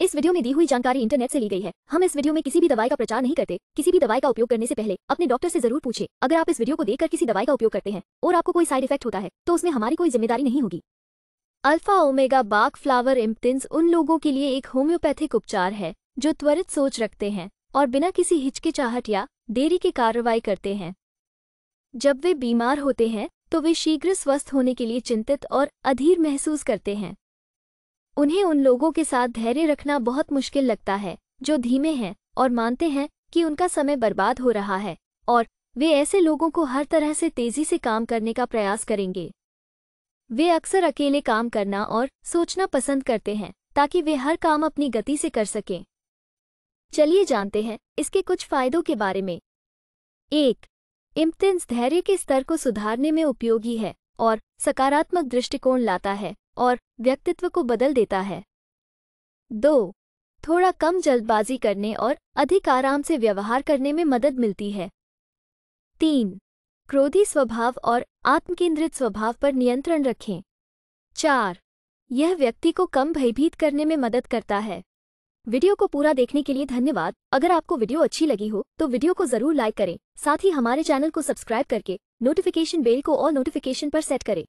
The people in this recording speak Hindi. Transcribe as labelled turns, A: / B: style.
A: इस वीडियो में दी हुई जानकारी इंटरनेट से ली गई है हम इस वीडियो में किसी भी दवाई का प्रचार नहीं करते किसी भी दवाई का उपयोग करने से पहले अपने डॉक्टर से जरूर पूछे अगर आप इस वीडियो को देखकर किसी दवाई का उपयोग करते हैं और आपको कोई साइड इफेक्ट होता है तो उसमें हमारी कोई जिम्मेदारी नहीं होगी अल्फा ओमेगा बाग फ्लावर इम्पटिन्स उन लोगों के लिए एक होम्योपैथिक उपचार है जो त्वरित सोच रखते हैं और बिना किसी हिचकिचाहट या देरी की कार्रवाई करते हैं जब वे बीमार होते हैं तो वे शीघ्र स्वस्थ होने के लिए चिंतित और अधीर महसूस करते हैं उन्हें उन लोगों के साथ धैर्य रखना बहुत मुश्किल लगता है जो धीमे हैं और मानते हैं कि उनका समय बर्बाद हो रहा है और वे ऐसे लोगों को हर तरह से तेजी से काम करने का प्रयास करेंगे वे अक्सर अकेले काम करना और सोचना पसंद करते हैं ताकि वे हर काम अपनी गति से कर सकें चलिए जानते हैं इसके कुछ फायदों के बारे में एक इम्तिन्स धैर्य के स्तर को सुधारने में उपयोगी है और सकारात्मक दृष्टिकोण लाता है और व्यक्तित्व को बदल देता है दो थोड़ा कम जल्दबाजी करने और अधिक आराम से व्यवहार करने में मदद मिलती है तीन क्रोधी स्वभाव और आत्मकेंद्रित स्वभाव पर नियंत्रण रखें चार यह व्यक्ति को कम भयभीत करने में मदद करता है वीडियो को पूरा देखने के लिए धन्यवाद अगर आपको वीडियो अच्छी लगी हो तो वीडियो को जरूर लाइक करें साथ ही हमारे चैनल को सब्सक्राइब करके नोटिफिकेशन बेल को और नोटिफिकेशन पर सेट करें